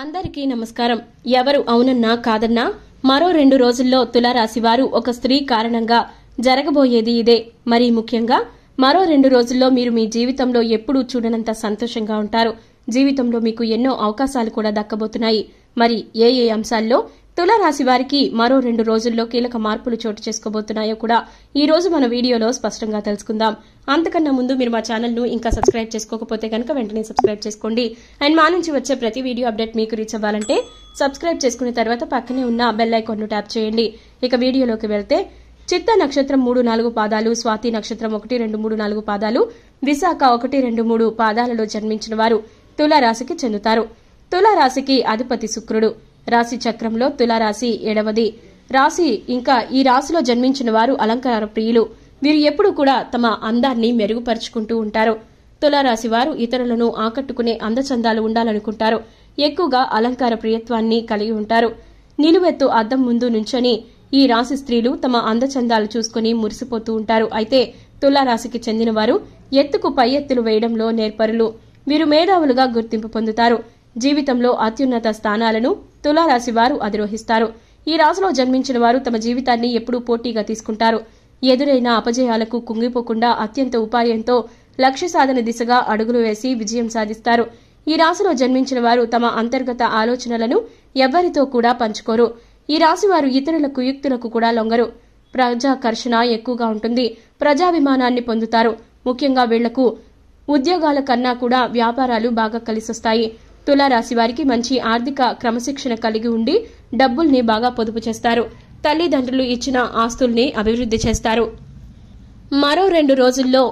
అందరికీ నమస్కారం ఎవరు అవునన్నా కాదన్నా మరో రెండు రోజుల్లో తులారాశి వారు ఒక స్త్రీ కారణంగా జరగబోయేది ఇదే మరి ముఖ్యంగా మరో రెండు రోజుల్లో మీరు మీ జీవితంలో ఎప్పుడూ చూడనంత సంతోషంగా ఉంటారు జీవితంలో మీకు ఎన్నో అవకాశాలు కూడా దక్కబోతున్నాయి మరి ఏ ఏ అంశాల్లో తులారాశి వారికి మరో రెండు రోజుల్లో కీలక మార్పులు చోటు చేసుకోబోతున్నాయో కూడా ఈ రోజు మన వీడియోలో స్పష్టంగా తెలుసుకుందాం అంతకన్నా ముందు మీరు మా ఛానల్ను ఇంకా సబ్స్క్రైబ్ చేసుకోకపోతే కనుక వెంటనే సబ్స్క్రైబ్ చేసుకోండి అండ్ మా నుంచి వచ్చే ప్రతి వీడియో అప్డేట్ మీకు రీచ్ అవ్వాలంటే సబ్స్క్రైబ్ చేసుకున్న తర్వాత పక్కనే ఉన్న బెల్ ఐకాన్ను ట్యాప్ చేయండి ఇక వీడియోలోకి వెళ్తే చిత్త నక్షత్రం మూడు నాలుగు పాదాలు స్వాతి నక్షత్రం ఒకటి రెండు మూడు నాలుగు పాదాలు విశాఖ ఒకటి రెండు మూడు పాదాలలో జన్మించిన వారు తులారాశికి చెందుతారు తులారాశికి అధిపతి శుక్రుడు రాశి చక్రంలో తులారాశి ఏడవది రాశి ఇంకా ఈ రాశిలో జన్మించిన వారు అలంకార ప్రియులు వీరు ఎప్పుడూ కూడా తమ అందాన్ని మెరుగుపరుచుకుంటూ ఉంటారు తులారాశి వారు ఇతరులను ఆకట్టుకునే అందచందాలు ఉండాలనుకుంటారు ఎక్కువగా అలంకార ప్రియత్వాన్ని కలిగి ఉంటారు నిలువెత్తు అద్దం ముందు నుంచొని ఈ రాశి స్త్రీలు తమ అందచందాలు చూసుకుని మురిసిపోతూ ఉంటారు అయితే తులారాశికి చెందిన వారు ఎత్తుకు పై ఎత్తులు వేయడంలో నేర్పరులు వీరు మేధావులుగా గుర్తింపు పొందుతారు జీవితంలో అత్యున్నత స్థానాలను తులారాశి వారు అధిరోహిస్తారు ఈ రాశిలో జన్మించిన వారు తమ జీవితాన్ని ఎప్పుడూ పోటీగా తీసుకుంటారు ఎదురైన అపజయాలకు కుంగిపోకుండా అత్యంత ఉపాయంతో లక్ష్య సాధన దిశగా అడుగులు వేసి విజయం సాధిస్తారు ఈ రాశిలో జన్మించిన వారు తమ అంతర్గత ఆలోచనలను ఎవ్వరితో కూడా పంచుకోరు ఈ రాశి వారు ఇతరులకు యుక్తులకు కూడా లొంగరు ప్రజాకర్షణ ఎక్కువగా ఉంటుంది ప్రజాభిమానాన్ని పొందుతారు ముఖ్యంగా వీళ్లకు ఉద్యోగాల కన్నా కూడా వ్యాపారాలు బాగా కలిసొస్తాయి తులారాశి వారికి మంచి ఆర్థిక క్రమశిక్షణ కలిగి ఉండి డబ్బుల్ని బాగా పొదుపు చేస్తారు తల్లిదండ్రులు ఇచ్చిన ఆస్తుల్ని అభివృద్ధి చేస్తారు మరో రెండు రోజుల్లో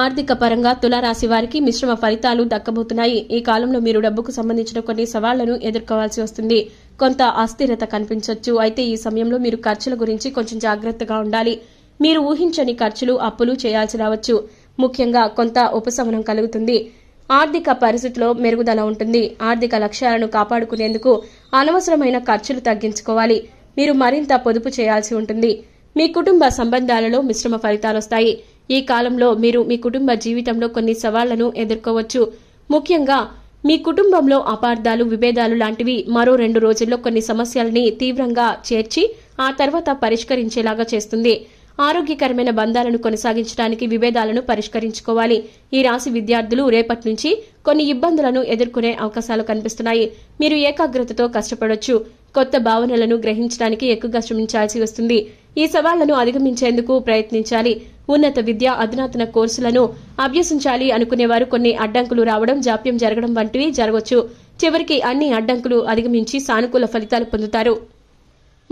ఆర్థిక పరంగా తులారాశి వారికి మిశ్రమ ఫలితాలు దక్కబోతున్నాయి ఈ కాలంలో మీరు డబ్బుకు సంబంధించిన కొన్ని సవాళ్లను ఎదుర్కోవాల్సి వస్తుంది కొంత అస్థిరత కనిపించవచ్చు అయితే ఈ సమయంలో మీరు ఖర్చుల గురించి కొంచెం జాగ్రత్తగా ఉండాలి మీరు ఊహించని ఖర్చులు అప్పులు చేయాల్సి రావచ్చు ముఖ్యంగా కొంత ఉపశమనం కలుగుతుంది ఆర్థిక పరిస్థితిలో మెరుగుదల ఉంటుంది ఆర్థిక లక్ష్యాలను కాపాడుకునేందుకు అనవసరమైన ఖర్చులు తగ్గించుకోవాలి మీరు మరింత పొదుపు చేయాల్సి ఉంటుంది మీ కుటుంబ సంబంధాలలో మిశ్రమ ఫలితాలు వస్తాయి ఈ కాలంలో మీరు మీ కుటుంబ జీవితంలో కొన్ని సవాళ్లను ఎదుర్కోవచ్చు ముఖ్యంగా మీ కుటుంబంలో అపార్థాలు విభేదాలు లాంటివి మరో రెండు రోజుల్లో కొన్ని సమస్యల్ని తీవ్రంగా చేర్చి ఆ తర్వాత పరిష్కరించేలాగా చేస్తుంది ఆరోగ్యకరమైన బంధాలను కొనసాగించడానికి విభేదాలను పరిష్కరించుకోవాలి ఈ రాశి విద్యార్థులు రేపటి నుంచి కొన్ని ఇబ్బందులను ఎదుర్కొనే అవకాశాలు కనిపిస్తున్నాయి మీరు ఏకాగ్రతతో కష్టపడొచ్చు కొత్త భావనలను గ్రహించడానికి ఎక్కువగా శ్రమించాల్సి వస్తుంది ఈ సవాళ్లను అధిగమించేందుకు ప్రయత్నించాలి ఉన్నత విద్య అధునాతన కోర్సులను అభ్యసించాలి అనుకునేవారు కొన్ని అడ్డంకులు రావడం జాప్యం జరగడం వంటివి జరగవచ్చు చివరికి అన్ని అడ్డంకులు అధిగమించి సానుకూల ఫలితాలు పొందుతారు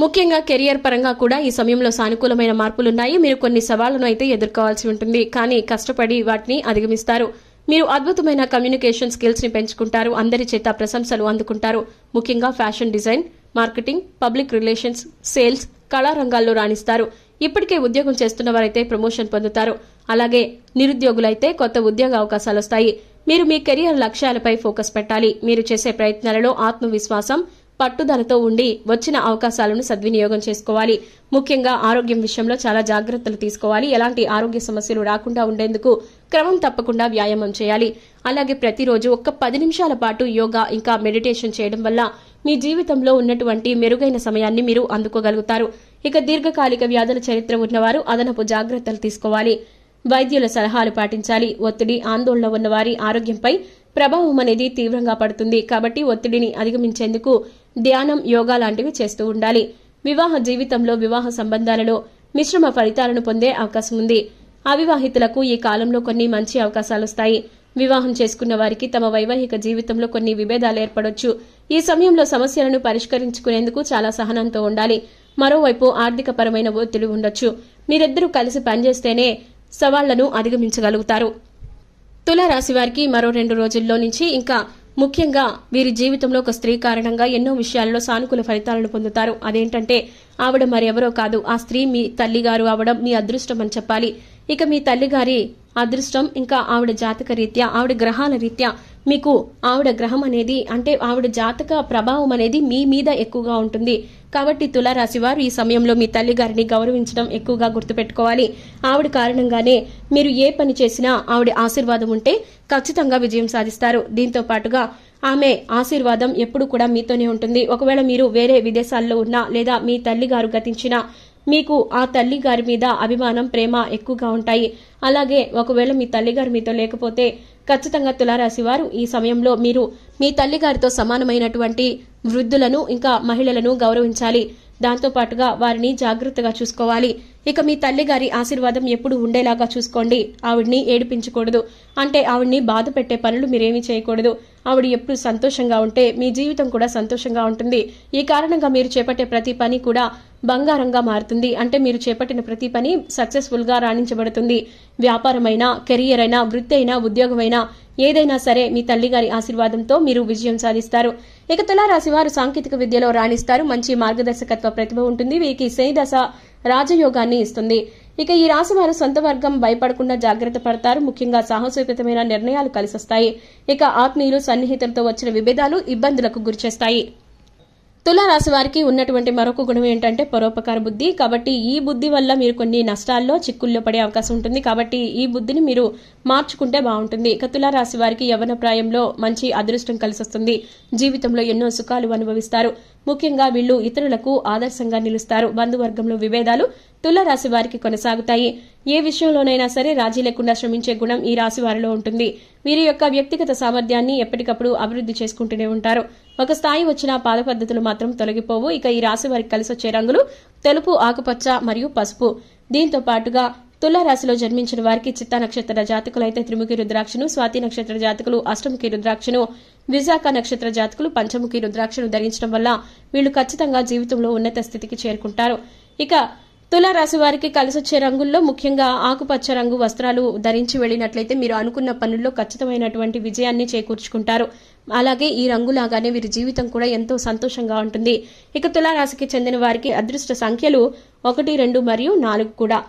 ముఖ్యంగా కెరియర్ పరంగా కూడా ఈ సమయంలో సానుకూలమైన మార్పులున్నాయి మీరు కొన్ని సవాళ్లను అయితే ఎదుర్కోవాల్సి ఉంటుంది కానీ కష్టపడి వాటిని అధిగమిస్తారు మీరు అద్భుతమైన కమ్యూనికేషన్ స్కిల్స్ని పెంచుకుంటారు అందరి చేత ప్రశంసలు అందుకుంటారు ముఖ్యంగా fashion design marketing public relations sales కళారంగాల్లో రాణిస్తారు ఇప్పటికే ఉద్యోగం చేస్తున్న వారైతే ప్రమోషన్ పొందుతారు అలాగే నిరుద్యోగులైతే కొత్త ఉద్యోగ అవకాశాలు వస్తాయి మీరు మీ కెరియర్ లక్ష్యాలపై ఫోకస్ పెట్టాలి మీరు చేసే ప్రయత్నాలలో ఆత్మవిశ్వాసం పట్టుదలతో ఉండి వచ్చిన అవకాశాలను సద్వినియోగం చేసుకోవాలి ముఖ్యంగా ఆరోగ్యం విషయంలో చాలా జాగ్రత్తలు తీసుకోవాలి ఎలాంటి ఆరోగ్య సమస్యలు రాకుండా ఉండేందుకు క్రమం తప్పకుండా వ్యాయామం చేయాలి అలాగే ప్రతిరోజు ఒక్క పది నిమిషాల పాటు యోగా ఇంకా మెడిటేషన్ చేయడం వల్ల మీ జీవితంలో ఉన్నటువంటి మెరుగైన సమయాన్ని మీరు అందుకోగలుగుతారు ఇక దీర్ఘకాలిక వ్యాధుల చరిత్ర ఉన్నవారు అదనపు జాగ్రత్తలు తీసుకోవాలి వైద్యుల సలహాలు పాటించాలి ఒత్తిడి ఆందోళన ఉన్నవారి ఆరోగ్యంపై ప్రభావం అనేది తీవ్రంగా పడుతుంది కాబట్టి ఒత్తిడిని అధిగమించేందుకు ధ్యానం యోగా లాంటివి చేస్తూ ఉండాలి వివాహ జీవితంలో వివాహ సంబంధాలలో మిశ్రమ ఫలితాలను పొందే అవకాశం ఉంది అవివాహితులకు ఈ కాలంలో కొన్ని మంచి వస్తాయి వివాహం చేసుకున్న వారికి తమ వైవాహిక జీవితంలో కొన్ని విభేదాలు ఏర్పడొచ్చు ఈ సమయంలో సమస్యలను పరిష్కరించుకునేందుకు చాలా సహనంతో ఉండాలి మరోవైపు ఆర్థిక పరమైన ఒత్తిడి ఉండొచ్చు మీరిద్దరూ కలిసి పనిచేస్తేనే సవాళ్లను అధిగమించగలుగుతారు తులారాశి వారికి మరో రెండు రోజుల్లో నుంచి ఇంకా ముఖ్యంగా వీరి జీవితంలో ఒక స్త్రీ కారణంగా ఎన్నో విషయాల్లో సానుకూల ఫలితాలను పొందుతారు అదేంటంటే ఆవిడ మరెవరో కాదు ఆ స్త్రీ మీ తల్లిగారు అవడం మీ అదృష్టం అని చెప్పాలి ఇక మీ తల్లిగారి అదృష్టం ఇంకా ఆవిడ జాతక రీత్యా ఆవిడ గ్రహాల రీత్యా మీకు ఆవిడ గ్రహం అనేది అంటే ఆవిడ జాతక ప్రభావం అనేది మీ మీద ఎక్కువగా ఉంటుంది కాబట్టి తులారాశి వారు ఈ సమయంలో మీ తల్లి గారిని గౌరవించడం ఎక్కువగా గుర్తుపెట్టుకోవాలి ఆవిడ కారణంగానే మీరు ఏ పని చేసినా ఆవిడ ఆశీర్వాదం ఉంటే ఖచ్చితంగా విజయం సాధిస్తారు దీంతో పాటుగా ఆమె ఆశీర్వాదం ఎప్పుడు కూడా మీతోనే ఉంటుంది ఒకవేళ మీరు వేరే విదేశాల్లో ఉన్నా లేదా మీ తల్లి గారు గతించినా మీకు ఆ తల్లి గారి మీద అభిమానం ప్రేమ ఎక్కువగా ఉంటాయి అలాగే ఒకవేళ మీ తల్లిగారు మీతో లేకపోతే ఖచ్చితంగా తులారాశి వారు ఈ సమయంలో మీరు మీ తల్లిగారితో సమానమైనటువంటి వృద్ధులను ఇంకా మహిళలను గౌరవించాలి దాంతో పాటుగా వారిని జాగ్రత్తగా చూసుకోవాలి ఇక మీ తల్లిగారి ఆశీర్వాదం ఎప్పుడు ఉండేలాగా చూసుకోండి ఆవిడ్ని ఏడిపించకూడదు అంటే ఆవిడ్ని బాధ పెట్టే పనులు మీరేమీ చేయకూడదు ఆవిడ ఎప్పుడు సంతోషంగా ఉంటే మీ జీవితం కూడా సంతోషంగా ఉంటుంది ఈ కారణంగా మీరు చేపట్టే ప్రతి పని కూడా బంగారంగా మారుతుంది అంటే మీరు చేపట్టిన ప్రతి పని సక్సెస్ఫుల్గా రాణించబడుతుంది వ్యాపారమైనా కెరియర్ అయినా వృత్తి అయినా ఉద్యోగమైనా ఏదైనా సరే మీ తల్లిగారి ఆశీర్వాదంతో మీరు విజయం సాధిస్తారు ఇక తులారాశి వారు సాంకేతిక విద్యలో రాణిస్తారు మంచి మార్గదర్శకత్వ ప్రతిభ ఉంటుంది వీరికి శని దశ రాజయోగాన్ని ఇస్తుంది ఇక ఈ రాశి వారు సొంత వర్గం భయపడకుండా జాగ్రత్త పడతారు ముఖ్యంగా సాహసోపేతమైన నిర్ణయాలు కలిసొస్తాయి ఇక ఆత్మీయులు సన్నిహితులతో వచ్చిన విభేదాలు ఇబ్బందులకు గురిచేస్తాయి తులారాశి వారికి ఉన్నటువంటి మరొక గుణం ఏంటంటే పరోపకార బుద్ధి కాబట్టి ఈ బుద్ధి వల్ల మీరు కొన్ని నష్టాల్లో చిక్కుల్లో పడే అవకాశం ఉంటుంది కాబట్టి ఈ బుద్ధిని మీరు మార్చుకుంటే బాగుంటుంది ఇక తులారాశి వారికి యవన ప్రాయంలో మంచి అదృష్టం కలిసొస్తుంది జీవితంలో ఎన్నో సుఖాలు అనుభవిస్తారు ముఖ్యంగా వీళ్ళు ఇతరులకు ఆదర్శంగా నిలుస్తారు బంధువర్గంలో విభేదాలు తులరాశి వారికి కొనసాగుతాయి ఏ విషయంలోనైనా సరే రాజీ లేకుండా శ్రమించే గుణం ఈ రాశి వారిలో ఉంటుంది వీరి యొక్క వ్యక్తిగత సామర్థ్యాన్ని ఎప్పటికప్పుడు అభివృద్ధి చేసుకుంటూనే ఉంటారు ఒక స్థాయి వచ్చిన పాద పద్ధతులు మాత్రం తొలగిపోవు ఇక ఈ రాశి వారికి కలిసి వచ్చే రంగులు తెలుపు ఆకుపచ్చ మరియు పసుపు దీంతో పాటుగా తులారాశిలో జన్మించిన వారికి చిత్త నక్షత్ర జాతకులైతే త్రిముఖి రుద్రాక్షను స్వాతి నక్షత్ర జాతకులు అష్టముఖి రుద్రాక్షను విశాఖ నక్షత్ర జాతకులు పంచముఖి రుద్రాక్షను ధరించడం వల్ల వీళ్లు ఖచ్చితంగా జీవితంలో ఉన్నత స్థితికి చేరుకుంటారు ఇక తులారాశి వారికి కలిసొచ్చే రంగుల్లో ముఖ్యంగా ఆకుపచ్చ రంగు వస్త్రాలు ధరించి వెళ్ళినట్లయితే మీరు అనుకున్న పనుల్లో ఖచ్చితమైనటువంటి విజయాన్ని చేకూర్చుకుంటారు అలాగే ఈ రంగులాగానే వీరి జీవితం కూడా ఎంతో సంతోషంగా ఉంటుంది ఇక తులారాశికి చెందిన వారికి అదృష్ట సంఖ్యలు ఒకటి రెండు మరియు నాలుగు కూడా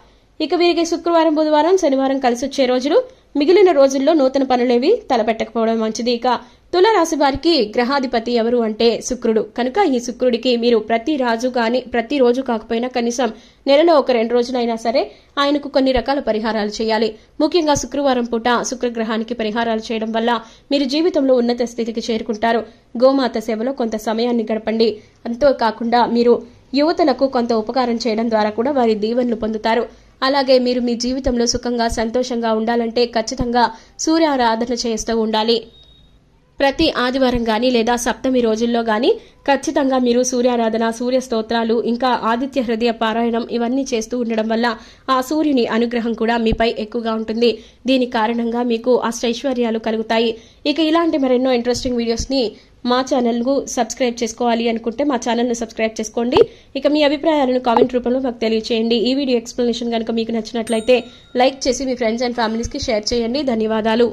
ఇక వీరికి శుక్రవారం బుధవారం శనివారం కలిసొచ్చే రోజులు మిగిలిన రోజుల్లో నూతన పనులేవి తలపెట్టకపోవడం మంచిది ఇక తులరాశి వారికి గ్రహాధిపతి ఎవరు అంటే శుక్రుడు కనుక ఈ శుక్రుడికి మీరు ప్రతి రాజు కానీ రోజు కాకపోయినా కనీసం నెలలో ఒక రెండు రోజులైనా సరే ఆయనకు కొన్ని రకాల పరిహారాలు చేయాలి ముఖ్యంగా శుక్రవారం పూట శుక్రగ్రహానికి పరిహారాలు చేయడం వల్ల మీరు జీవితంలో ఉన్నత స్థితికి చేరుకుంటారు గోమాత సేవలో కొంత సమయాన్ని గడపండి అంతేకాకుండా మీరు యువతలకు కొంత ఉపకారం చేయడం ద్వారా కూడా వారి దీవెనలు పొందుతారు అలాగే మీరు మీ జీవితంలో సుఖంగా సంతోషంగా ఉండాలంటే ఖచ్చితంగా సూర్యారాధన చేస్తూ ఉండాలి ప్రతి ఆదివారం కానీ లేదా సప్తమి రోజుల్లో కానీ ఖచ్చితంగా మీరు సూర్యారాధన సూర్య స్తోత్రాలు ఇంకా ఆదిత్య హృదయ పారాయణం ఇవన్నీ చేస్తూ ఉండడం వల్ల ఆ సూర్యుని అనుగ్రహం కూడా మీపై ఎక్కువగా ఉంటుంది దీని కారణంగా మీకు అష్టైశ్వర్యాలు కలుగుతాయి ఇక ఇలాంటి మరెన్నో ఇంట్రెస్టింగ్ వీడియోస్ని మా కు సబ్స్క్రైబ్ చేసుకోవాలి అనుకుంటే మా ను సబ్స్క్రైబ్ చేసుకోండి ఇక మీ అభిప్రాయాలను కామెంట్ రూపంలో మాకు తెలియచేయండి ఈ వీడియో ఎక్స్ప్లెనేషన్ కనుక మీకు నచ్చినట్లయితే లైక్ చేసి మీ ఫ్రెండ్స్ అండ్ ఫ్యామిలీస్కి షేర్ చేయండి ధన్యవాదాలు